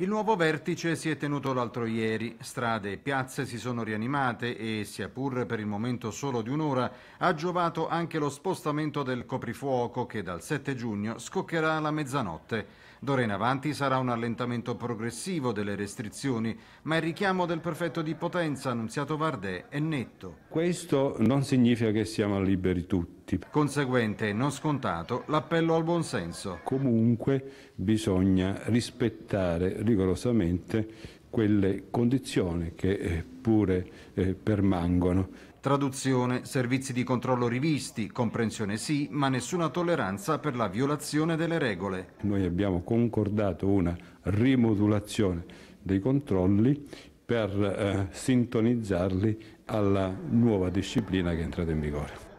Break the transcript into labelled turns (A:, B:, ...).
A: Il nuovo vertice si è tenuto l'altro ieri, strade e piazze si sono rianimate e, sia pur per il momento solo di un'ora, ha giovato anche lo spostamento del coprifuoco che dal 7 giugno scoccherà alla mezzanotte. D'ora in avanti sarà un allentamento progressivo delle restrizioni, ma il richiamo del prefetto di Potenza, Annunziato Vardè, è netto.
B: Questo non significa che siamo liberi tutti tutti. Conseguente
A: e non scontato l'appello al buonsenso.
B: Comunque bisogna rispettare rigorosamente quelle condizioni che eh, pure eh, permangono.
A: Traduzione, servizi di controllo rivisti, comprensione sì, ma nessuna tolleranza per la violazione delle regole.
B: Noi abbiamo concordato una rimodulazione dei controlli per eh, sintonizzarli alla nuova disciplina che è entrata in vigore.